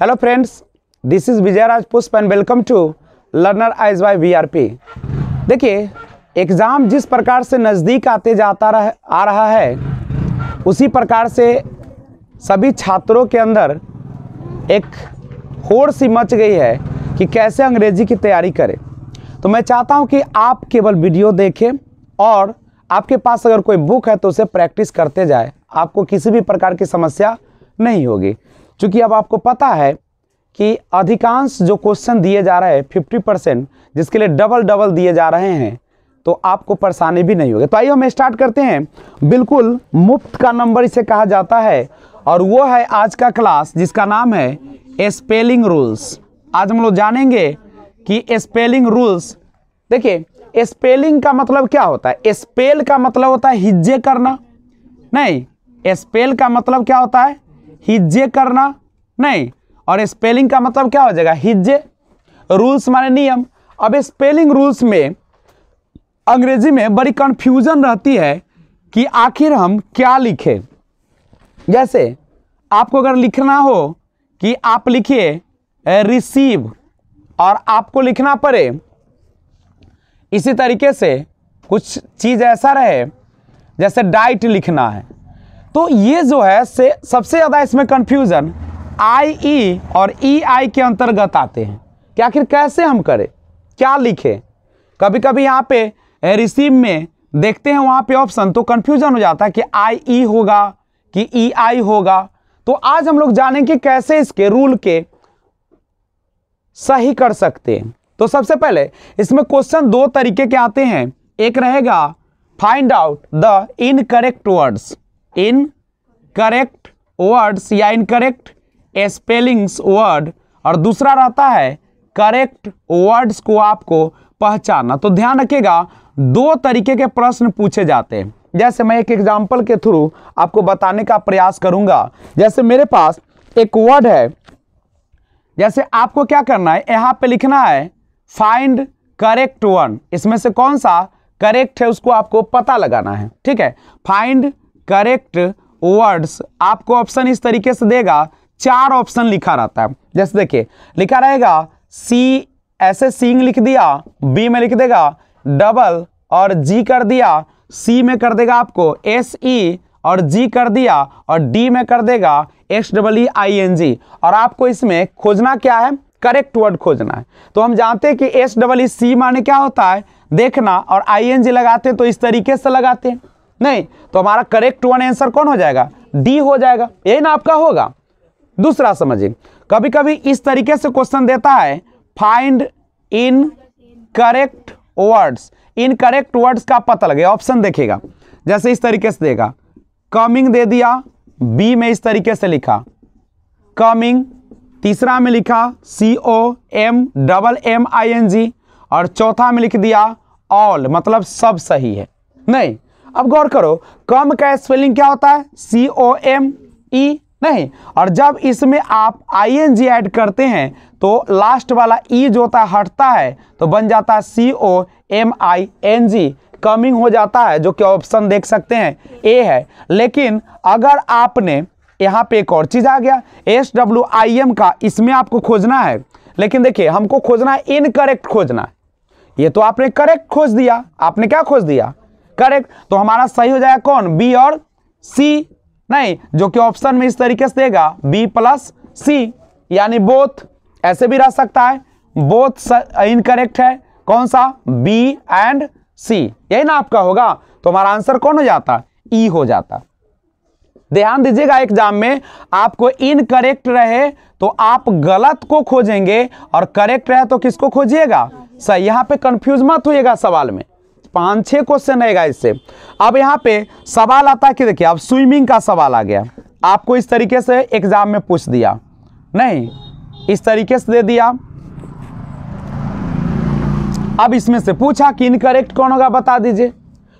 hello friends this is Vijay Raj Pushp and welcome to learner eyes are VRP देखिए exam जिस प्रकार से नज़दीक आते जाता रह आ रहा है उसी प्रकार से सभी छात्रों के अंदर एक होड़ सी मच गई है कि कैसे अंग्रेज़ी की तैयारी करें तो मैं चाहता हूं कि आप केवल वीडियो देखें और आपके पास अगर कोई बुक है तो उसे प्रैक्टिस करते जाए आपको किसी भी प्रकार की समस्या नहीं होगी चूँकि अब आपको पता है कि अधिकांश जो क्वेश्चन दिए जा रहे हैं फिफ्टी परसेंट जिसके लिए डबल डबल दिए जा रहे हैं तो आपको परेशानी भी नहीं होगी तो आइए हम स्टार्ट करते हैं बिल्कुल मुफ्त का नंबर इसे कहा जाता है और वो है आज का क्लास जिसका नाम है स्पेलिंग रूल्स आज हम लोग जानेंगे कि स्पेलिंग रूल्स देखिए स्पेलिंग का मतलब क्या होता है स्पेल का मतलब होता है हिज्जे करना नहीं स्पेल का मतलब क्या होता है हिज्जे करना नहीं और स्पेलिंग का मतलब क्या हो जाएगा हिज्जे रूल्स माने नियम अब स्पेलिंग रूल्स में अंग्रेजी में बड़ी कन्फ्यूजन रहती है कि आखिर हम क्या लिखें जैसे आपको अगर लिखना हो कि आप लिखिए रिसीव और आपको लिखना पड़े इसी तरीके से कुछ चीज़ ऐसा रहे जैसे डाइट लिखना है तो ये जो है से सबसे ज़्यादा इसमें कन्फ्यूज़न आई ई और ई e, आई के अंतर्गत आते हैं कि आखिर कैसे हम करें क्या लिखें कभी कभी यहाँ पे रिसीव में देखते हैं वहाँ पे ऑप्शन तो कन्फ्यूज़न हो जाता है कि आई ई e होगा कि ई e, आई होगा तो आज हम लोग जानेंगे कैसे इसके रूल के सही कर सकते हैं तो सबसे पहले इसमें क्वेश्चन दो तरीके के आते हैं एक रहेगा find out the incorrect words incorrect words या इन करेक्ट स्पेलिंग्स वर्ड और दूसरा रहता है करेक्ट वर्ड्स को आपको पहचाना तो ध्यान रखिएगा दो तरीके के प्रश्न पूछे जाते हैं जैसे मैं एक एग्जाम्पल के थ्रू आपको बताने का प्रयास करूंगा जैसे मेरे पास एक वर्ड है जैसे आपको क्या करना है यहाँ पे लिखना है फाइंड करेक्ट वन इसमें से कौन सा करेक्ट है उसको आपको पता लगाना है ठीक है फाइंड करेक्ट वर्ड्स आपको ऑप्शन इस तरीके से देगा चार ऑप्शन लिखा रहता है जैसे देखिए लिखा रहेगा सी ऐसे सिंग लिख दिया बी में लिख देगा डबल और जी कर दिया सी में कर देगा आपको एस ई और जी कर दिया और डी में कर देगा S double E I N G और आपको इसमें खोजना क्या है करेक्ट वर्ड खोजना है तो हम जानते हैं कि एस डबल ई सी माने क्या होता है देखना और आई एन जी लगाते हैं तो इस तरीके से लगाते हैं नहीं तो हमारा करेक्ट वन आंसर कौन हो जाएगा डी हो जाएगा यही ना आपका होगा दूसरा समझिए कभी कभी इस तरीके से क्वेश्चन देता है find incorrect words incorrect words का पता लगे ऑप्शन देखेगा जैसे इस तरीके से देगा कमिंग दे दिया बी में इस तरीके से लिखा कमिंग तीसरा में लिखा C O M double M I N G और चौथा में लिख दिया ऑल मतलब सब सही है नहीं अब गौर करो कम का स्पेलिंग क्या होता है सी ओ एम ई नहीं और जब इसमें आप आई एन जी एड करते हैं तो लास्ट वाला ई e जो होता है हटता है तो बन जाता है C O M I N G coming हो जाता है जो कि ऑप्शन देख सकते हैं ए है लेकिन अगर आपने यहाँ पे एक और चीज़ आ गया एस डब्ल्यू आई एम का इसमें आपको खोजना है लेकिन देखिए हमको खोजना है इनकरेक्ट खोजना है ये तो आपने करेक्ट खोज दिया आपने क्या खोज दिया करेक्ट तो हमारा सही हो जाएगा कौन बी और सी नहीं जो कि ऑप्शन में इस तरीके से देगा बी प्लस सी यानी बोथ ऐसे भी रह सकता है बोथ इनकरेक्ट है कौन सा बी एंड सी यही ना आपका होगा तो हमारा आंसर कौन हो जाता ई e हो जाता ध्यान दीजिएगा एग्जाम में आपको इनकरेक्ट रहे तो आप गलत को खोजेंगे और करेक्ट रहे तो किसको खोजिएगा सही यहां पे कंफ्यूज मत होइएगा सवाल में पांच छः क्वेश्चन रहेगा इससे अब यहाँ पे सवाल आता है कि देखिए अब स्विमिंग का सवाल आ गया आपको इस तरीके से एग्जाम में पूछ दिया नहीं इस तरीके से दे दिया अब इसमें से पूछा कि इनकरेक्ट कौन होगा बता दीजिए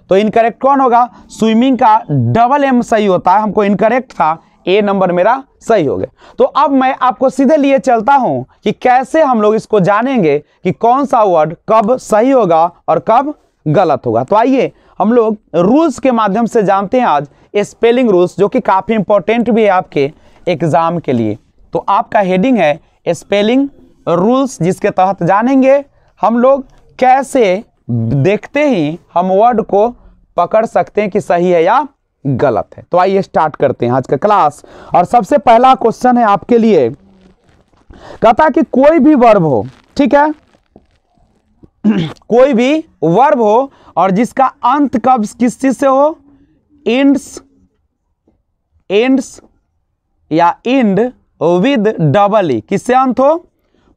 तो इनकरेक्ट कौन होगा स्विमिंग का डबल एम सही होता है हमको इनकरेक्ट था ए नंबर मेरा सही हो गया तो अब मैं आपको सीधे लिए चलता हूं कि कैसे हम लोग इसको जानेंगे कि कौन सा वर्ड कब सही होगा और कब गलत होगा तो आइए हम लोग रूल्स के माध्यम से जानते हैं आज स्पेलिंग रूल्स जो कि काफ़ी इंपॉर्टेंट भी है आपके एग्ज़ाम के लिए तो आपका हेडिंग है स्पेलिंग रूल्स जिसके तहत जानेंगे हम लोग कैसे देखते ही हम वर्ड को पकड़ सकते हैं कि सही है या गलत है तो आइए स्टार्ट करते हैं आज का क्लास और सबसे पहला क्वेश्चन है आपके लिए कहता कि कोई भी वर्ब हो ठीक है कोई भी वर्ब हो और जिसका अंत कब किस चीज से हो इंड्स इंड्स या इंड विद डबल ई किससे अंत हो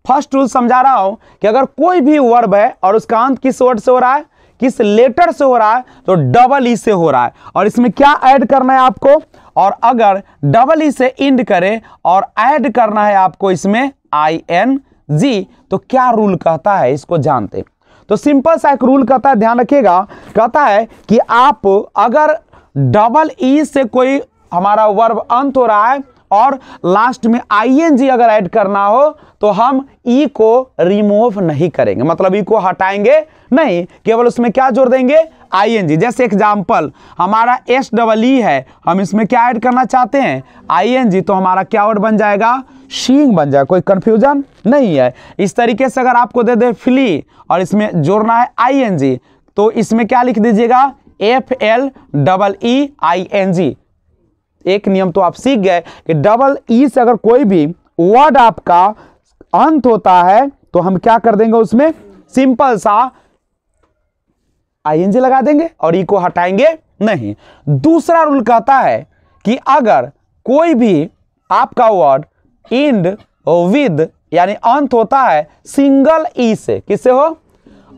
फर्स्ट रूल समझा रहा हूं कि अगर कोई भी वर्ब है और उसका अंत किस वर्ड से हो रहा है किस लेटर से हो रहा है तो डबल ई से हो रहा है और इसमें क्या ऐड करना है आपको और अगर डबल ई से इंड करें और ऐड करना है आपको इसमें आई एन जी तो क्या रूल कहता है इसको जानते हैं तो सिंपल सा एक रूल कहता है ध्यान रखिएगा कहता है कि आप अगर डबल ई e से कोई हमारा वर्ब अंत हो रहा है और लास्ट में आईएनजी अगर ऐड करना हो तो हम ई e को रिमूव नहीं करेंगे मतलब ई e को हटाएंगे नहीं केवल उसमें क्या जोड़ देंगे आईएनजी जैसे एग्जाम्पल हमारा एस डबल ई है हम इसमें क्या ऐड करना चाहते हैं आईएनजी तो हमारा क्या वर्ड बन जाएगा शींग बन जाएगा कोई कंफ्यूजन नहीं है इस तरीके से अगर आपको दे दे फ्ली और इसमें जोड़ना है आईएनजी तो इसमें क्या लिख दीजिएगा F L double E I N G एक नियम तो आप सीख गए कि डबल ई से अगर कोई भी वर्ड आपका अंत होता है तो हम क्या कर देंगे उसमें सिंपल सा आईएनजी लगा देंगे और ई e को हटाएंगे नहीं दूसरा रूल कहता है कि अगर कोई भी आपका वर्ड इंड विद यानी अंत होता है सिंगल ई e से किससे हो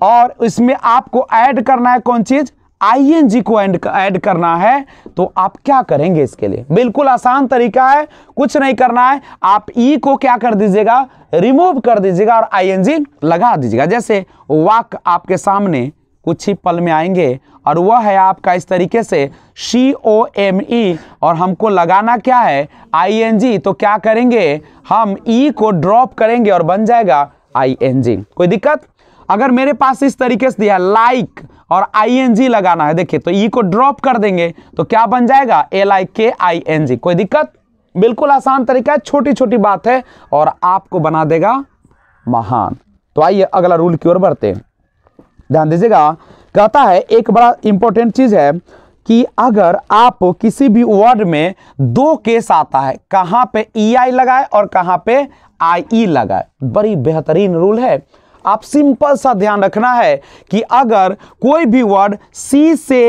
और इसमें आपको ऐड करना है कौन चीज आईएनजी को ऐड करना है तो आप क्या करेंगे इसके लिए बिल्कुल आसान तरीका है कुछ नहीं करना है आप ई e को क्या कर दीजिएगा रिमूव कर दीजिएगा और आईएनजी लगा दीजिएगा जैसे वाक आपके सामने कुछ ही पल में आएंगे और वह है आपका इस तरीके से सी ओ एम ई और हमको लगाना क्या है आई एन जी तो क्या करेंगे हम ई e को ड्रॉप करेंगे और बन जाएगा आई एन जी कोई दिक्कत अगर मेरे पास इस तरीके से दिया लाइक like, और आई लगाना है देखिए तो ई e को ड्रॉप कर देंगे तो क्या बन जाएगा एल आई के आई एन जी कोई दिक्कत बिल्कुल आसान तरीका है छोटी छोटी बात है और आपको बना देगा महान तो आइए अगला रूल की ओर बढ़ते हैं ध्यान दीजिएगा कहता है एक बड़ा इंपॉर्टेंट चीज है कि अगर आप किसी भी वर्ड में दो केस आता है कहां पे ई e आई लगाए और कहां पे आई ई e लगाए बड़ी बेहतरीन रूल है आप सिंपल सा ध्यान रखना है कि अगर कोई भी वर्ड सी से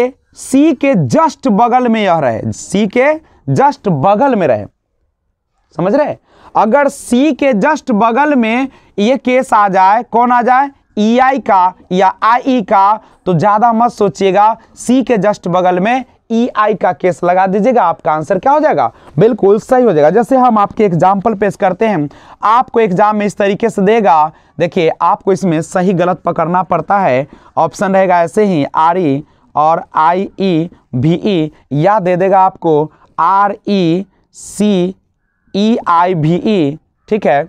सी के जस्ट बगल में यह रहे सी के जस्ट बगल में रहे समझ रहे अगर सी के जस्ट बगल में ये केस आ जाए कौन आ जाए ई e आई का या आई ई e का तो ज़्यादा मत सोचिएगा सी के जस्ट बगल में ई e आई का केस लगा दीजिएगा आपका आंसर क्या हो जाएगा बिल्कुल सही हो जाएगा जैसे हम आपके एग्जाम्पल पेश करते हैं आपको एग्जाम में इस तरीके से देगा देखिए आपको इसमें सही गलत पकड़ना पड़ता है ऑप्शन रहेगा ऐसे ही आर ई और आई ई भी ई या दे देगा आपको आर ई सी ई आई भी ई ठीक है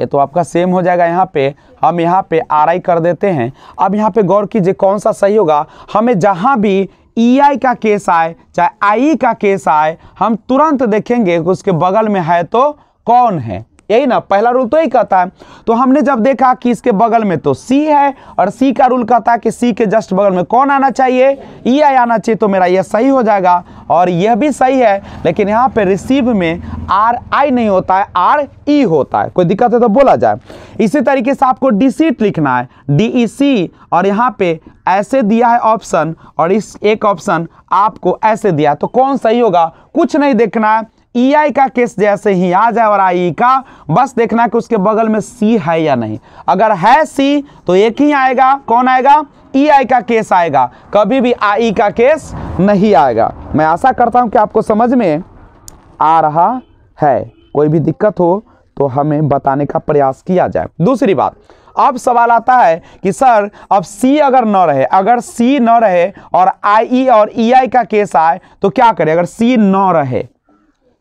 ये तो आपका सेम हो जाएगा यहाँ पे हम यहाँ पे आर आई कर देते हैं अब यहाँ पे गौर कीजिए कौन सा सही होगा हमें जहाँ भी ई e आई का केस आए चाहे आई e का केस आए हम तुरंत देखेंगे कि उसके बगल में है तो कौन है यही ना पहला रूल तो यही कहता है तो हमने जब देखा कि इसके बगल में तो सी है और सी का रूल कहता है कि सी के जस्ट बगल में कौन आना चाहिए ई e आई आना चाहिए तो मेरा यह सही हो जाएगा और यह भी सही है लेकिन यहाँ पे रिसीव में आर आई नहीं होता है आर ई e होता है कोई दिक्कत है तो बोला जाए इसी तरीके से आपको डिसीट लिखना है डी ई सी और यहाँ पे ऐसे दिया है ऑप्शन और इस एक ऑप्शन आपको ऐसे दिया तो कौन सही होगा कुछ नहीं देखना है ईआई e का केस जैसे ही आ जाए और आई e का बस देखना कि उसके बगल में सी है या नहीं अगर है सी तो एक ही आएगा कौन आएगा ई e आई का केस आएगा कभी भी आई का केस नहीं आएगा मैं आशा करता हूं कि आपको समझ में आ रहा है कोई भी दिक्कत हो तो हमें बताने का प्रयास किया जाए दूसरी बात अब सवाल आता है कि सर अब सी अगर न रहे अगर सी न रहे और आई और ई आई का केस आए तो क्या करें अगर सी न रहे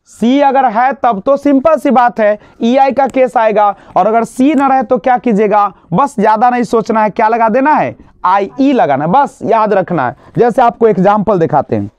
सी अगर है तब तो सिंपल सी बात है ई e आई का केस आएगा और अगर सी ना रहे तो क्या कीजिएगा बस ज़्यादा नहीं सोचना है क्या लगा देना है आई ई e लगाना है बस याद रखना है जैसे आपको एग्जाम्पल दिखाते हैं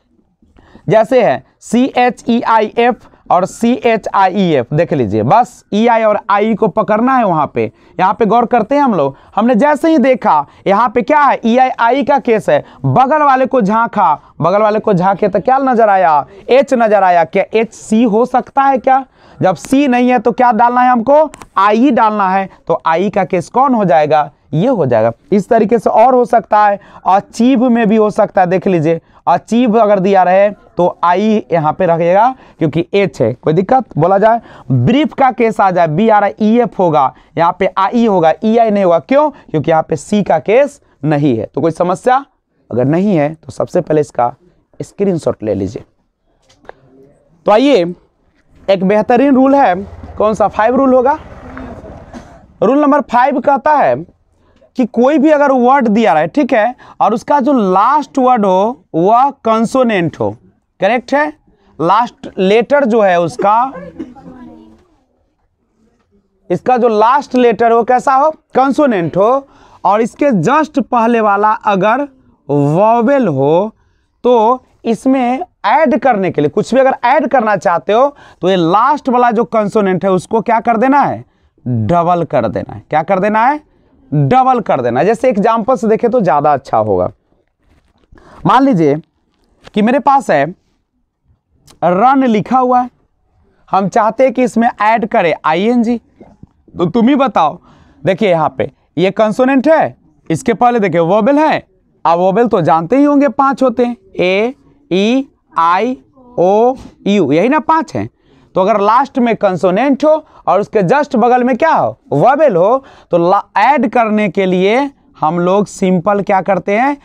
जैसे है C H E I F और C H I E F देख लीजिए बस ई e आई और आई को पकड़ना है वहां पे यहाँ पे गौर करते हैं हम लोग हमने जैसे ही देखा यहाँ पे क्या है ई आई आई का केस है बगल वाले को झांका बगल वाले को झांके तो क्या नजर आया एच नजर आया क्या एच सी हो सकता है क्या जब सी नहीं है तो क्या डालना है हमको आई डालना है तो आई का केस कौन हो जाएगा ये हो जाएगा इस तरीके से और हो सकता है अचीव में भी हो सकता है देख लीजिए अचीव अगर दिया रहे तो आई यहाँ पे रखिएगा क्योंकि एच है कोई दिक्कत बोला जाए ब्रीफ का केस आ जाए बी आर आई एफ होगा यहाँ पे आई होगा ई e आई नहीं होगा क्यों क्योंकि यहाँ पे सी का केस नहीं है तो कोई समस्या अगर नहीं है तो सबसे पहले इसका स्क्रीनशॉट ले लीजिए तो आइए एक बेहतरीन रूल है कौन सा फाइव रूल होगा रूल नंबर फाइव कहता है कि कोई भी अगर वर्ड दिया रहा है ठीक है और उसका जो लास्ट वर्ड हो वह कंसोनेंट हो करेक्ट है लास्ट लेटर जो है उसका इसका जो लास्ट लेटर हो कैसा हो कंसोनेंट हो और इसके जस्ट पहले वाला अगर वॉवेल हो तो इसमें ऐड करने के लिए कुछ भी अगर ऐड करना चाहते हो तो ये लास्ट वाला जो कंसोनेंट है उसको क्या कर देना है डबल कर देना है क्या कर देना है डबल कर देना है जैसे एग्जाम्पल से देखें तो ज़्यादा अच्छा होगा मान लीजिए कि मेरे पास है रन लिखा हुआ है हम चाहते हैं कि इसमें ऐड करें आईएनजी तो तुम ही बताओ देखिए यहाँ पे ये कंसोनेंट है इसके पहले देखिए वोबेल है अब वोबेल तो जानते ही होंगे पांच होते हैं ए ई आई ओ यू यही ना पांच हैं तो अगर लास्ट में कंसोनेंट हो और उसके जस्ट बगल में क्या हो वोबेल हो तो ऐड करने के लिए हम लोग सिंपल क्या करते हैं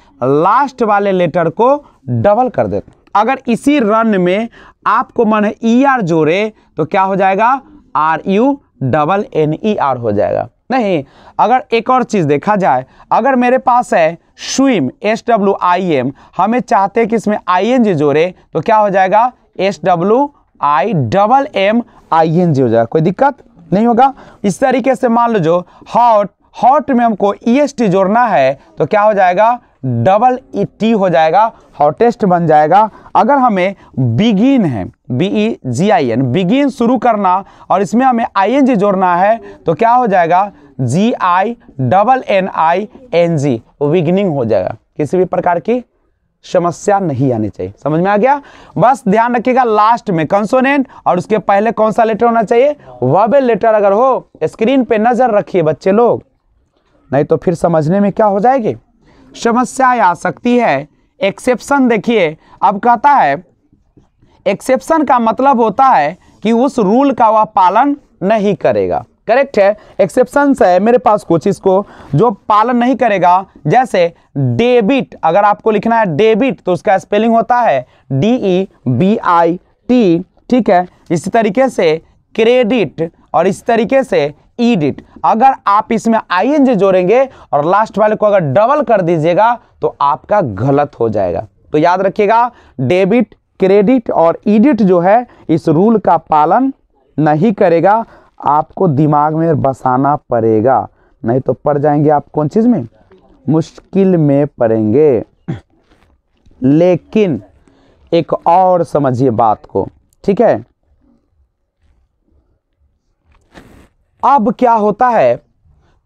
लास्ट वाले लेटर को डबल कर देते हैं अगर इसी रन में आपको मन है ई e आर जोड़े तो क्या हो जाएगा R U double N E R हो जाएगा नहीं अगर एक और चीज़ देखा जाए अगर मेरे पास है swim S W I M हमें चाहते हैं कि इसमें आई एन जी जोड़े तो क्या हो जाएगा S W I double M I N G हो जाएगा कोई दिक्कत नहीं होगा इस तरीके से मान लो जो हॉट हॉट में हमको ई एस टी जोड़ना है तो क्या हो जाएगा डबल ई टी हो जाएगा हॉटेस्ट बन जाएगा अगर हमें बिगिन है B E G I N begin शुरू करना और इसमें हमें आई एन जी जोड़ना है तो क्या हो जाएगा G I double N I N G beginning हो जाएगा किसी भी प्रकार की समस्या नहीं आनी चाहिए समझ में आ गया बस ध्यान रखिएगा लास्ट में कंसोनेंट और उसके पहले कौन सा लेटर होना चाहिए वह लेटर अगर हो स्क्रीन पे नजर रखिए बच्चे लोग नहीं तो फिर समझने में क्या हो जाएगी समस्या आ सकती है एक्सेप्शन देखिए अब कहता है एक्सेप्शन का मतलब होता है कि उस रूल का वह पालन नहीं करेगा करेक्ट है एक्सेप्शन है मेरे पास कुछ इसको जो पालन नहीं करेगा जैसे डेबिट अगर आपको लिखना है डेबिट तो उसका स्पेलिंग होता है D E B I T ठीक है इसी तरीके से क्रेडिट और इस तरीके से ईडिट अगर आप इसमें आई जोड़ेंगे और लास्ट वाले को अगर डबल कर दीजिएगा तो आपका गलत हो जाएगा तो याद रखिएगा डेबिट क्रेडिट और ईडिट जो है इस रूल का पालन नहीं करेगा आपको दिमाग में बसाना पड़ेगा नहीं तो पड़ जाएंगे आप कौन चीज़ में मुश्किल में पड़ेंगे लेकिन एक और समझिए बात को ठीक है अब क्या होता है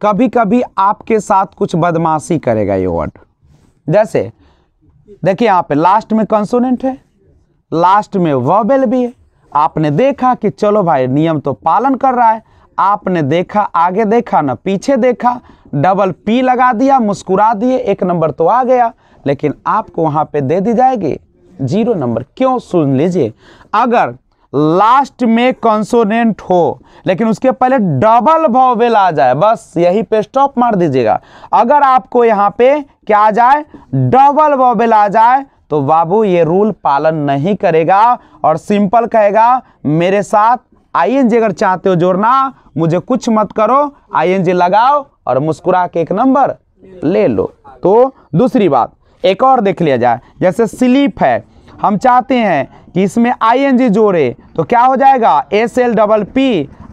कभी कभी आपके साथ कुछ बदमाशी करेगा ये वर्ड जैसे देखिए यहाँ पे लास्ट में कंसोनेंट है लास्ट में वेल भी है आपने देखा कि चलो भाई नियम तो पालन कर रहा है आपने देखा आगे देखा ना पीछे देखा डबल पी लगा दिया मुस्कुरा दिए एक नंबर तो आ गया लेकिन आपको वहाँ पे दे दी जाएगी जीरो नंबर क्यों सुन लीजिए अगर लास्ट में कंसोनेंट हो लेकिन उसके पहले डबल वॉवेल आ जाए बस यही पे स्टॉप मार दीजिएगा अगर आपको यहाँ पे क्या आ जाए डबल वॉवेल आ जाए तो बाबू ये रूल पालन नहीं करेगा और सिंपल कहेगा मेरे साथ आई अगर चाहते हो जोड़ना मुझे कुछ मत करो आई लगाओ और मुस्कुरा के एक नंबर ले लो तो दूसरी बात एक और देख लिया जाए जैसे स्लीप है हम चाहते हैं कि इसमें आई एन जी जोड़े तो क्या हो जाएगा S L double P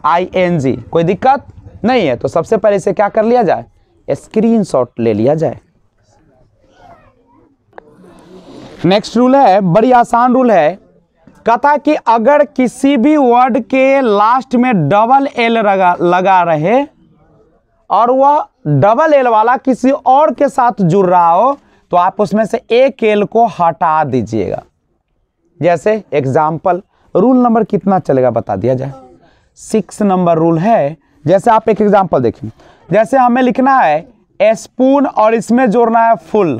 I N G कोई दिक्कत नहीं है तो सबसे पहले इसे क्या कर लिया जाए स्क्रीनशॉट ले लिया जाए नेक्स्ट रूल है बड़ी आसान रूल है कथा कि अगर किसी भी वर्ड के लास्ट में डबल एल लगा लगा रहे और वह डबल एल वाला किसी और के साथ जुड़ रहा हो तो आप उसमें से एक एल को हटा दीजिएगा जैसे एग्जाम्पल रूल नंबर कितना चलेगा बता दिया जाए सिक्स नंबर रूल है जैसे आप एक एग्जाम्पल देखें जैसे हमें लिखना है स्पून और इसमें जोड़ना है फुल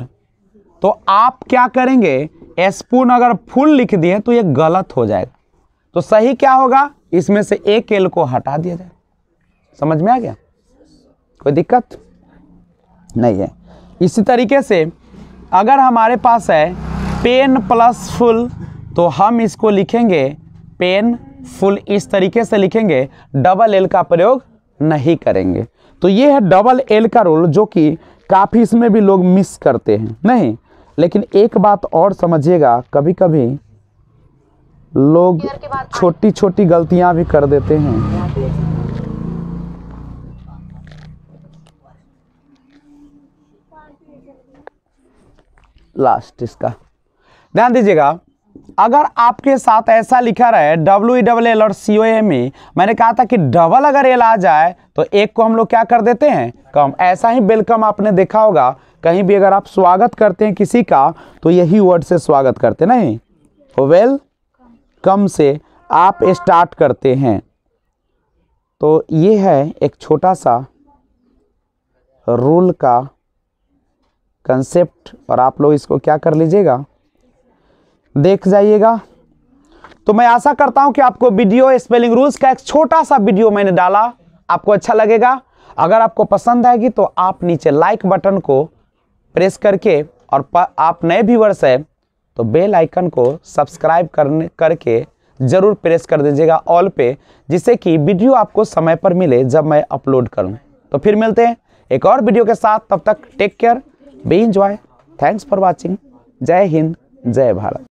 तो आप क्या करेंगे स्पून अगर फुल लिख दिए तो ये गलत हो जाएगा तो सही क्या होगा इसमें से एक एल को हटा दिया जाए समझ में आ गया कोई दिक्कत नहीं है इसी तरीके से अगर हमारे पास है पेन प्लस फुल तो हम इसको लिखेंगे पेन फुल इस तरीके से लिखेंगे डबल एल का प्रयोग नहीं करेंगे तो ये है डबल एल का रोल जो कि काफ़ी इसमें भी लोग मिस करते हैं नहीं लेकिन एक बात और समझिएगा कभी कभी लोग छोटी छोटी गलतियां भी कर देते हैं लास्ट इसका ध्यान दीजिएगा अगर आपके साथ ऐसा लिखा रहे डब्ल्यू ई डबल एल और सी ओ एम ई मैंने कहा था कि डबल अगर एल आ जाए तो एक को हम लोग क्या कर देते हैं कम ऐसा ही वेलकम आपने देखा होगा कहीं भी अगर आप स्वागत करते हैं किसी का तो यही वर्ड से स्वागत करते नहीं वेल तो कम से आप स्टार्ट करते हैं तो ये है एक छोटा सा रूल का कंसेप्ट और आप लोग इसको क्या कर लीजिएगा देख जाइएगा तो मैं आशा करता हूं कि आपको वीडियो स्पेलिंग रूल्स का एक छोटा सा वीडियो मैंने डाला आपको अच्छा लगेगा अगर आपको पसंद आएगी तो आप नीचे लाइक बटन को प्रेस करके और आप नए व्यूवर्स हैं तो बेल आइकन को सब्सक्राइब करने करके ज़रूर प्रेस कर दीजिएगा ऑल पे जिससे कि वीडियो आपको समय पर मिले जब मैं अपलोड करूँ तो फिर मिलते हैं एक और वीडियो के साथ तब तक take care be enjoy thanks for watching जय हिंद जय भारत